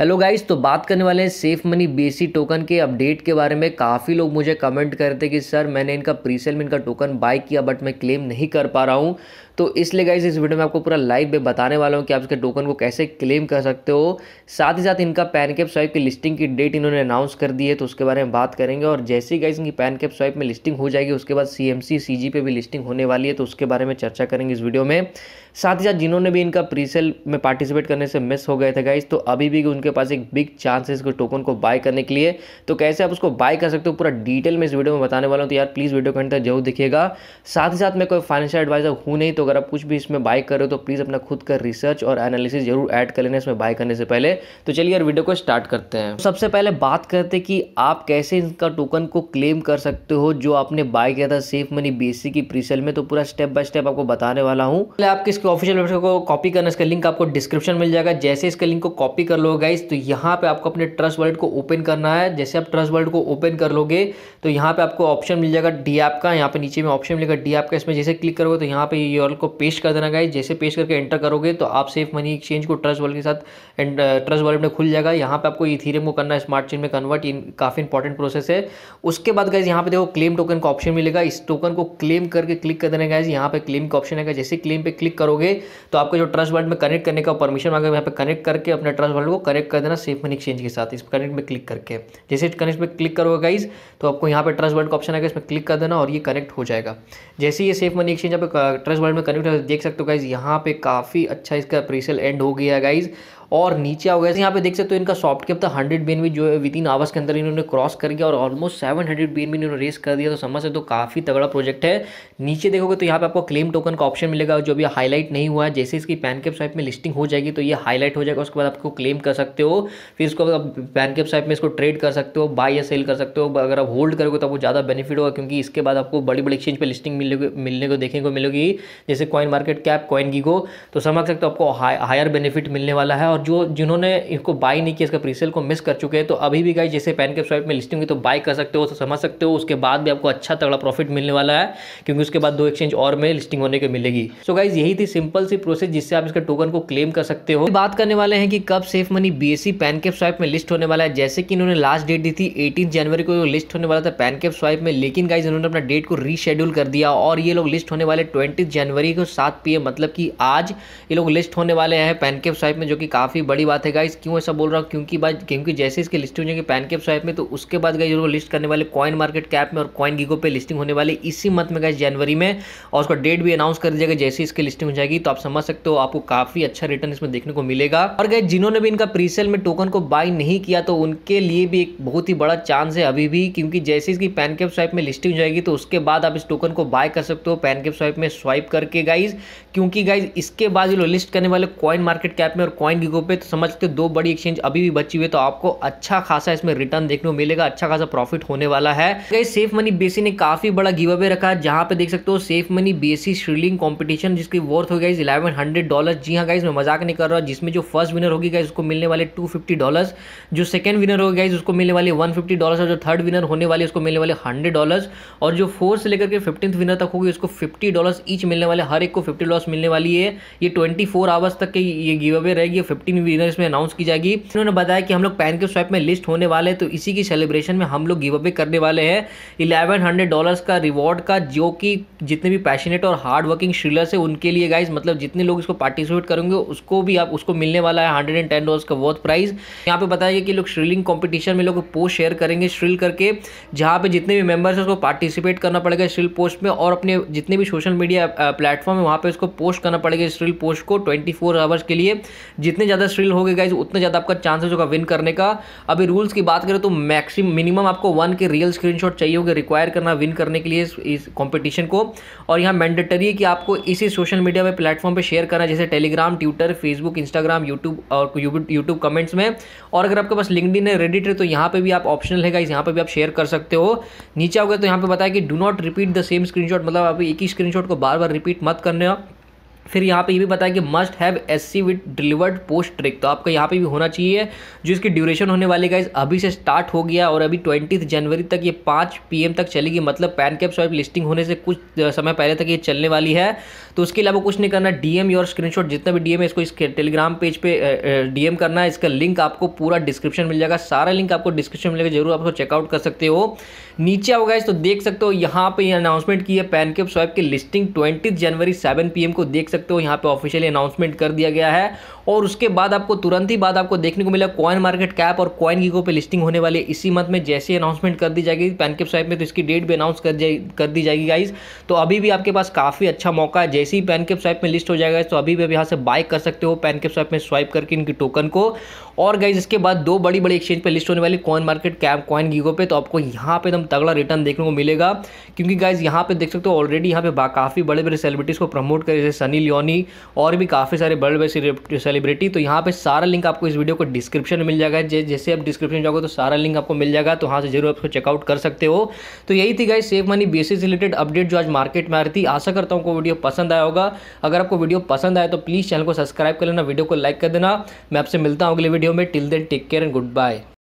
hello guys तो बात करने वाले हैं सेफ मनी बेसी टोकन के अपडेट के बारे में काफ़ी लोग मुझे कमेंट कर रहे थे कि सर मैंने इनका प्रीसेल में इनका टोकन बाय किया बट मैं क्लेम नहीं कर पा रहा हूँ तो इसलिए गाइस इस वीडियो में आपको पूरा लाइव में बताने वाला हूँ कि आप इसके टोकन को कैसे क्लेम कर सकते हो साथ ही साथ इनका कैप स्वाइप की लिस्टिंग की डेट इन्होंने अनाउंस कर दी है तो उसके बारे में बात करेंगे और जैसे ही गाइस इनकी कैप स्वाइप में लिस्टिंग हो जाएगी उसके बाद सी एम पे भी लिस्टिंग होने वाली है तो उसके बारे में चर्चा करेंगे इस वीडियो में साथ ही साथ जिन्होंने भी इनका प्रीसेल में पार्टिसिपेट करने से मिस हो गए थे गाइज तो अभी भी उनके आपके पास एक बिग चांस है इसको टोकन को बाय करने के लिए तो कैसे आप उसको बाय कर सकते हो पूरा डिटेल में इस वीडियो में बताने वाला हूँ तो यार प्लीज़ वीडियो के अंदर जरूर दिखेगा साथ ही साथ मैं कोई फाइनेंशियल एडवाइजर हूँ नहीं तो अगर आप कुछ भी इसमें बाय कर रहे हो तो प्लीज़ अपना खुद का रिसर्च और एनालिसिस जरूर ऐड कर लेना इसमें बाय करने से पहले तो चलिए यार वीडियो को स्टार्ट करते हैं सबसे पहले बात करते कि आप कैसे इनका टोकन को क्लेम कर सकते हो जो आपने बाय किया था सेफ मनी बीएससी की प्रीसेल में तो पूरा स्टेप बाय स्टेप आपको बताने वाला हूँ आपके इसके ऑफिशियल वेबसाइट को कॉपी करना इसका लिंक आपको डिस्क्रिप्शन मिल जाएगा जैसे इसका लिंक को कॉपी कर लो गाइस गाइस तो यहाँ पे आपको अपने ट्रस्ट वर्ल्ड को ओपन करना है जैसे आप ट्रस्ट वर्ल्ड को ओपन कर लोगे तो यहाँ पे आपको ऑप्शन मिल जाएगा डी ऐप का यहाँ पे नीचे में ऑप्शन मिलेगा डी ऐप का इसमें जैसे क्लिक करोगे तो यहाँ पे यूआरएल को पेश कर देना गाइस जैसे पेश करके एंटर करोगे तो आप सेफ मनी एक्सचेंज को ट्रस्ट वर्ल्ड के साथ ट्रस्ट वर्ल्ड uh, में खुल जाएगा यहाँ पर आपको इथीरियम को करना है स्मार्ट चेन में कन्वर्ट इन काफ़ी इंपॉर्टेंट प्रोसेस है उसके बाद गाइज यहाँ पे देखो क्लेम टोकन का ऑप्शन मिलेगा इस टोकन को क्लेम करके क्लिक कर देना गाइज यहाँ पे क्लेम का ऑप्शन है जैसे क्लेम पे क्लिक करोगे तो आपको जो ट्रस्ट वर्ल्ड में कनेक्ट करने का परमिशन मांगेगा यहाँ पे कनेक्ट करके अपने ट्रस्ट वर्ल्ड को कनेक्ट डायरेक्ट कर देना सेफ मनी एक्सचेंज के साथ इस कनेक्ट में क्लिक करके जैसे कनेक्ट में क्लिक करोगे गाइज तो आपको यहाँ पर ट्रस्ट वर्ल्ड का ऑप्शन आएगा इसमें क्लिक कर देना और ये कनेक्ट हो जाएगा जैसे ये सेफ मनी एक्सचेंज आप ट्रस्ट वर्ल्ड में कनेक्ट देख सकते हो गाइज यहाँ पे काफ़ी अच्छा इसका प्रीसेल एंड हो गया है गाइज और नीचे आओ गए यहाँ पे देख सकते हो तो इनका सॉफ्ट कैप था हंड्रेड एन भी जो है विद इन आवर्स के अंदर इन्होंने क्रॉस कर गया और ऑलमोस्ट सेवन हंड्रेड एन भी इन्होंने रेस कर दिया तो समझ सकते हो तो काफ़ी तगड़ा प्रोजेक्ट है नीचे देखोगे तो यहाँ पे आपको क्लेम टोकन का ऑप्शन मिलेगा जो अभी हाईलाइट नहीं हुआ है जैसे इसकी पैनकेप साइप में लिस्टिंग हो जाएगी तो ये हाईलाइट हो जाएगा उसके बाद आपको क्लेम कर सकते हो फिर इसको आप पैनकेप स्वाइप में इसको ट्रेड कर सकते हो बाय या सेल कर सकते हो अगर आप होल्ड करोगे तो आपको ज़्यादा बेनिफिट होगा क्योंकि इसके बाद आपको बड़ी बड़ी एक्सचेंज पर लिस्टिंग मिलेगी मिलने को देखने को मिलेगी जैसे coin market cap coin gecko तो समझ सकते हो आपको हायर बेनिफिट मिलने वाला है और और जो जिन्होंने इसको बाई नहीं किया इसका प्रीसेल को मिस कर चुके हैं तो अभी भी गाइज जैसे पैन के स्वाइप में लिस्टिंग हुई तो बाई कर सकते हो तो समझ सकते हो उसके बाद भी आपको अच्छा तगड़ा प्रॉफिट मिलने वाला है क्योंकि उसके बाद दो एक्सचेंज और में लिस्टिंग होने को मिलेगी सो गाइज यही थी सिंपल सी प्रोसेस जिससे आप इसका टोकन को क्लेम कर सकते हो बात करने वाले हैं कि कब safe money B S swap में लिस्ट होने वाला है जैसे कि इन्होंने लास्ट डेट दी थी एटीन जनवरी को लिस्ट होने वाला था पैनकेप स्वाइप में लेकिन गाइज इन्होंने अपना डेट को रीशेड्यूल कर दिया और ये लोग लिस्ट होने वाले ट्वेंटी जनवरी को सात पी मतलब कि आज ये लोग लिस्ट होने वाले हैं पैनकेप स्वाइप में जो कि काफ़ी काफ़ी बड़ी बात है गाइस क्यों ऐसा बोल रहा हूँ क्योंकि बात क्योंकि जैसे इसके लिस्टिंग हो जाएगी पैनकेप स्वाइप में तो उसके बाद जो लिस्ट करने वाले कॉइन मार्केट कैप में और कॉइन गीगो पे लिस्टिंग होने वाले इसी मंथ में गाइज जनवरी में और उसका डेट भी अनाउंस कर दिया जैसे इसकी लिस्टिंग हो जाएगी तो आप समझ सकते हो आपको काफ़ी अच्छा रिटर्न इसमें देखने को मिलेगा और गए जिन्होंने भी इनका प्रीसेल में टोकन को बाई नहीं किया तो उनके लिए भी एक बहुत ही बड़ा चांस है अभी भी क्योंकि जैसे इसकी पैनकेप स्वाइप में लिस्टिंग हो जाएगी तो उसके बाद आप इस टोकन को बाय कर सकते हो पैनकेप स्वाइप में स्वाइप करके गाइज क्योंकि गाइज इसके बाद जो लिस्ट करने वाले कॉइन मार्केट कैप में और कॉइन गीगो पे तो समझ सकते दो बड़ी एक्सचेंज अभी भी बची हुई है तो आपको अच्छा खासा इसमें रिटर्न देखने को मिलेगा अच्छा खासा प्रॉफिट होने वाला है सेफ मनी बेसी ने काफी बड़ा गिव अवे रखा है जहां पे देख सकते हो सेफ मनी बेसी श्रीलिंग कॉम्पिटिशन जिसकी वर्थ हो गई इलेवन हंड्रेड डॉलर जी हाँ गाइज मैं मजाक नहीं कर रहा जिसमें जो फर्स्ट विनर होगी गाइज उसको मिलने वाले टू फिफ्टी डॉलर जो सेकंड विनर होगी गाइज उसको मिलने वाले वन फिफ्टी डॉलर और जो थर्ड विनर होने वाले उसको मिलने वाले हंड्रेड डॉलर और जो फोर्थ से लेकर के फिफ्टींथ विनर तक होगी उसको फिफ्टी डॉलर ईच मिलने वाले हर एक को फिफ्टी डॉलर मिलने वाली है ये ट्वेंटी फोर आवर्स तक के ये गिव अवे रहेगी फिफ्टी फिफ्टीन विनर्स में अनाउंस की जाएगी उन्होंने बताया कि हम लोग पैन के स्वैप में लिस्ट होने वाले तो इसी की सेलिब्रेशन में हम लोग गिव अवे करने वाले हैं इलेवन हंड्रेड डॉलर्स का रिवॉर्ड का जो कि जितने भी पैशनेट और हार्ड वर्किंग श्रीलर्स है उनके लिए गाइज मतलब जितने लोग इसको पार्टिसिपेट करेंगे उसको भी आप उसको मिलने वाला है हंड्रेड एंड टेन डॉलर्स का वर्थ प्राइज यहाँ पे बताया गया कि लोग श्रिलिंग कॉम्पिटिशन में लोग पोस्ट शेयर करेंगे श्रिल करके जहाँ पे जितने भी मेंबर्स हैं उसको पार्टिसिपेट करना पड़ेगा श्रिल पोस्ट में और अपने जितने भी सोशल मीडिया प्लेटफॉर्म है वहाँ पे उसको पोस्ट करना पड़ेगा श्रिल पोस्ट को ट्वेंटी फोर आवर्स के लिए जितने ज़्यादा स्ट्रिल गए गाइज उतना ज़्यादा आपका चांसेस होगा विन करने का अभी रूल्स की बात करें तो मैक्सिम मिनिमम आपको वन के रियल स्क्रीनशॉट चाहिए होगा रिक्वायर करना विन करने के लिए इस कॉम्पिटिशन को और यहाँ मैंडेटरी है कि आपको इसी सोशल मीडिया में प्लेटफॉर्म पर शेयर करना जैसे Telegram Twitter Facebook Instagram YouTube और यूट्यूब कमेंट्स में और अगर आपके पास लिंकड है रेडिट है तो यहाँ पर भी आप ऑप्शनल है गाइज यहाँ पर भी आप शेयर कर सकते हो नीचे हो गया तो यहाँ पर बताया कि do not repeat the same screenshot मतलब आप एक ही स्क्रीनशॉट को बार बार रिपीट मत करने हो फिर यहाँ पे ये भी बताया कि must have S C with delivered post trick तो आपका यहाँ पे भी होना चाहिए जो इसकी ड्यूरेशन होने वाली गाइज अभी से स्टार्ट हो गया और अभी ट्वेंटी जनवरी तक ये पाँच पीएम तक चलेगी मतलब पैन कैप स्वाइप लिस्टिंग होने से कुछ समय पहले तक ये चलने वाली है तो उसके अलावा कुछ नहीं करना डीएम और स्क्रीनशॉट जितना भी डीएम है इसको इसके टेलीग्राम पेज पे डीएम करना है इसका लिंक आपको पूरा डिस्क्रिप्शन मिल जाएगा सारा लिंक आपको डिस्क्रिप्शन मिलेगा जरूर आपको चेकआउट कर सकते हो नीचे आओ गाइज तो देख सकते हो यहाँ पे अनाउंसमेंट की है पैन कैप स्वाइप की लिस्टिंग ट्वेंटी जनवरी सेवन पी को देख सकते सकते हो यहाँ पे ऑफिशियली अनाउंसमेंट कर दिया गया है और उसके बाद आपको तुरंत ही बाद आपको देखने को मिला कॉइन मार्केट कैप और कॉइन गीगो पे लिस्टिंग होने वाली है इसी मंथ में जैसे ही अनाउंसमेंट कर दी जाएगी पैनकेप स्वाइप में तो इसकी डेट भी अनाउंस कर जाए कर दी जाएगी गाइज तो अभी भी आपके पास काफ़ी अच्छा मौका है जैसे ही पैनकेप स्वाइप में लिस्ट हो जाएगा तो अभी भी आप यहाँ से बाय कर सकते हो पैनकेप स्वाइप में स्वाइप करके इनकी टोकन को और गाइज इसके बाद दो बड़ी बड़ी एक्सचेंज पर लिस्ट होने वाली coin market cap coin gecko पे तो आपको यहाँ पर एकदम तगड़ा रिटर्न देखने को मिलेगा क्योंकि गाइज यहाँ पर देख सकते हो ऑलरेडी यहाँ पे काफ़ी बड़े बड़े सेलिब्रिटीज़ को प्रमोट करे जैसे सनी योनी और भी काफ़ी सारे वर्ल्ड वाइड सेलिब्रिटी तो यहाँ पे सारा लिंक आपको इस वीडियो को डिस्क्रिप्शन में मिल जाएगा जैसे आप डिस्क्रिप्शन जाओगे तो सारा लिंक आपको मिल जाएगा तो वहाँ से जरूर आपको चेकआउट कर सकते हो तो यही थी guys safe money basis related update जो आज मार्केट में आ रही थी आशा करता हूँ को वीडियो पसंद आया होगा अगर आपको वीडियो पसंद आया तो प्लीज़ चैनल को सब्सक्राइब कर लेना वीडियो को लाइक कर देना मैं आपसे मिलता हूँ अगले वीडियो में till then take care and good bye